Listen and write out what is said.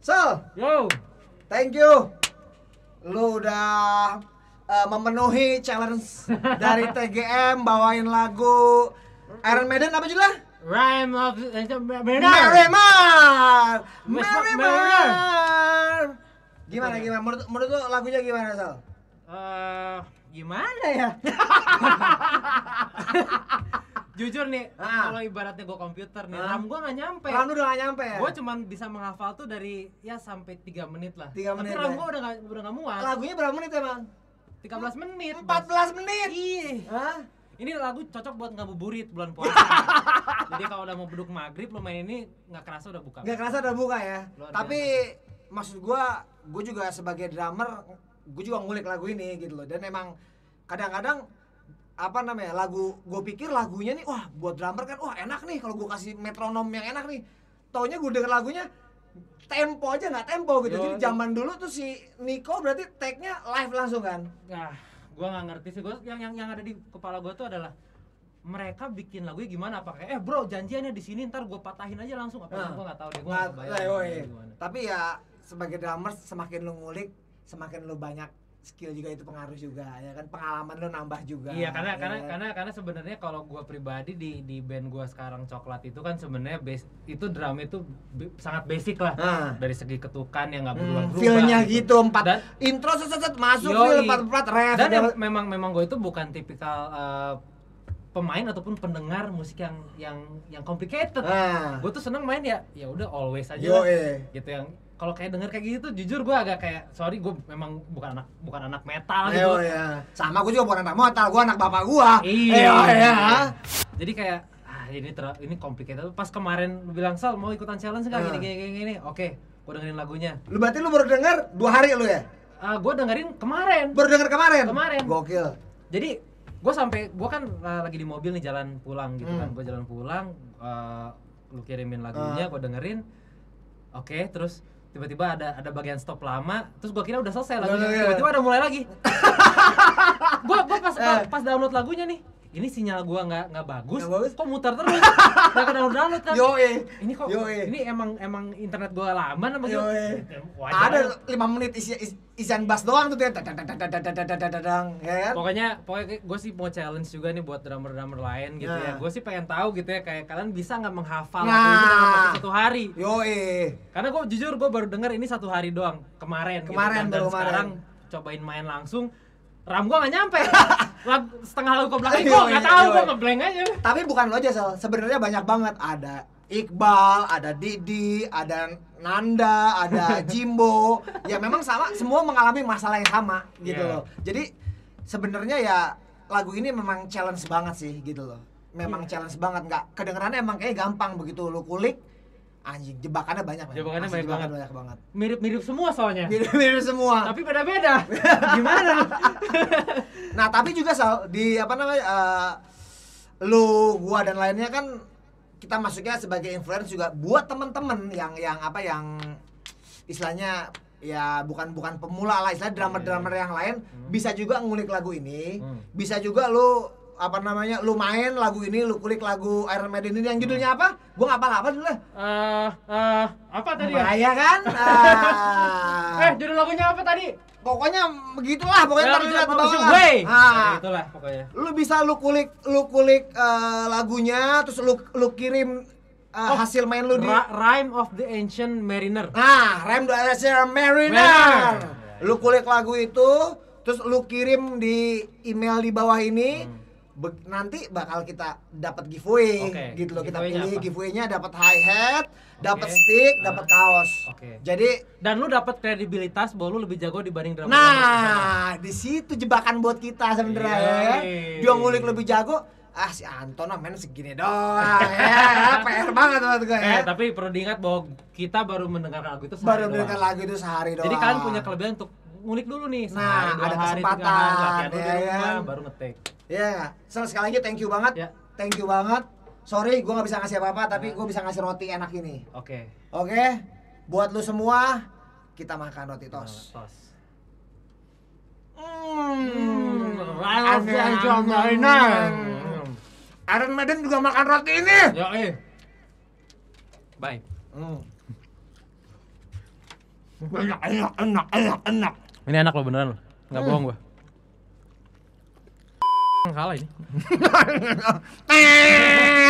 So, yo, thank you. Lu udah uh, memenuhi challenge dari TGM bawain lagu Iron Maiden apa judulnya? Rhyme of eh, Mariner. Mariner. Gimana gimana? Menurut menurut lu lagunya gimana Sal? Uh, gimana ya? jujur nih ah. kalau ibaratnya gue komputer nih ah. ram gue nggak nyampe ram udah nggak nyampe ya? gue cuman bisa menghafal tuh dari ya sampai tiga menit lah 3 menit tapi ram gue udah nggak udah nggak muat lagunya berapa menit emang tiga belas menit empat belas menit ih ini lagu cocok buat ngabuburit bulan puasa. Jadi kalau udah mau beduk maghrib lo main ini nggak kerasa udah buka. Nggak kerasa udah buka ya. Luar Tapi biasa. maksud gue gue juga sebagai drummer, gue juga ngulik lagu ini gitu loh. Dan emang kadang-kadang apa namanya lagu gue pikir lagunya nih wah buat drummer kan wah enak nih kalau gue kasih metronom yang enak nih taunya gue denger lagunya tempo aja nggak tempo gitu Yo, jadi zaman dulu tuh si Niko berarti take nya live langsung kan nah gue nggak ngerti sih gue yang, yang yang ada di kepala gue tuh adalah mereka bikin lagunya gimana apa kayak eh bro janjiannya di sini ntar gue patahin aja langsung apa nah, gue nggak tahu deh gue nggak tapi ya sebagai drummer semakin lu ngulik semakin lu banyak skill juga itu pengaruh juga ya kan pengalaman lo nambah juga iya karena ya. karena kan? karena karena sebenarnya kalau gue pribadi di di band gue sekarang coklat itu kan sebenarnya itu drum itu sangat basic lah ah. dari segi ketukan yang nggak berubah hmm, feelnya gitu. gitu. empat dan, intro seset masuk yoi. feel empat empat ref dan yang, memang memang gue itu bukan tipikal uh, pemain ataupun pendengar musik yang yang yang complicated ah. gue tuh seneng main ya ya udah always aja Yo, eh. gitu yang kalau kayak denger kayak gitu jujur gue agak kayak sorry gue memang bukan anak bukan anak metal iya, gitu. Eyo, iya. Sama gue juga bukan anak metal, gue anak bapak gue. Iya. iya. Iya. Jadi kayak ah ini ter ini complicated. Pas kemarin lu bilang Sal mau ikutan challenge enggak gini ah. gini gini gini. Oke, gue dengerin lagunya. Lu berarti lu baru denger dua hari lu ya? Uh, ah, gue dengerin kemarin. Baru denger kemarin. Kemarin. Gokil. Jadi gue sampai gue kan uh, lagi di mobil nih jalan pulang gitu kan. hmm. kan gue jalan pulang uh, lu kirimin lagunya uh. gue dengerin oke okay, terus tiba-tiba ada ada bagian stop lama terus gua kira udah selesai lagunya iya, iya. tiba-tiba ada mulai lagi gua gua pas eh. pas download lagunya nih ini sinyal gua nggak nggak bagus, gak bagus, kok muter terus nggak kena download kan yo ini kok yo, ini emang emang internet gua lama apa gitu? ada lima menit isi, isi isian bass doang tuh dia dadang ya kan? pokoknya pokoknya gue sih mau challenge juga nih buat drummer drummer lain gitu ya nah. gue sih pengen tahu gitu ya kayak kalian bisa nggak menghafal nah. lagu satu hari yo karena gue jujur gue baru denger ini satu hari doang kemarin gitu kemarin gitu, dan, baru kemarin. sekarang cobain main langsung ram gua gak nyampe setengah lagu ke iya, gua nggak iya, tahu iya, gua ngeblank aja tapi bukan lo aja sel sebenarnya banyak banget ada Iqbal, ada Didi, ada Nanda, ada Jimbo. ya memang sama, semua mengalami masalah yang sama gitu yeah. loh. Jadi sebenarnya ya lagu ini memang challenge banget sih gitu loh. Memang yeah. challenge banget nggak kedengerannya emang kayak gampang begitu lu kulik anjing jebakannya banyak banget jebakannya banyak, jebakan banget. banyak banget mirip mirip semua soalnya mirip mirip semua tapi beda beda gimana nah tapi juga soal di apa namanya uh, lu gua dan lainnya kan kita masuknya sebagai influencer juga buat temen-temen yang yang apa yang istilahnya ya bukan bukan pemula lah istilah drummer drummer iya. yang lain hmm. bisa juga ngulik lagu ini hmm. bisa juga lu apa namanya lu main lagu ini lu kulik lagu Iron Maiden ini yang judulnya apa gua nggak apa-apa dulu eh uh, uh, apa tadi ya? Bahaya ya kan uh, eh judul lagunya apa tadi pokoknya begitulah pokoknya ya, terlihat ke bawah way. Nah, ah. itulah pokoknya lu bisa lu kulik lu kulik uh, lagunya terus lu lu kirim uh, oh, hasil main lu di Rhyme of the Ancient Mariner nah Rhyme of the Ancient Mariner, Mariner. lu kulik lagu itu terus lu kirim di email di bawah ini hmm Be nanti bakal kita dapat giveaway okay. gitu loh kita pilih giveaway-nya dapat high hat, okay. dapat stick, uh. dapat ah, kaos. Okay. Jadi dan lu dapat kredibilitas bahwa lu lebih jago dibanding drama. Nah, di situ jebakan buat kita sebenarnya iya, ya. Iya. Dia ngulik lebih jago, ah si Anton ah, main segini doang ya PR banget buat gue ya eh, tapi perlu diingat bahwa kita baru mendengar lagu itu sehari baru mendengar lagu itu sehari doang jadi kalian punya kelebihan untuk ngulik dulu nih nah ada hari, kesempatan hari, ya, iya. baru ngetik ya yeah. So, sekali lagi thank you banget Yeah. thank you banget sorry gue nggak bisa ngasih apa-apa tapi gue bisa ngasih roti enak ini oke okay. oke okay? buat lu semua kita makan roti tos, tos. Hmm, Asia Jomainan. Iron juga makan roti ini. Ya eh. Bye. Mm. enak, enak, enak, enak. Ini enak loh beneran loh. Enggak hmm. bohong gua. Kalah ini.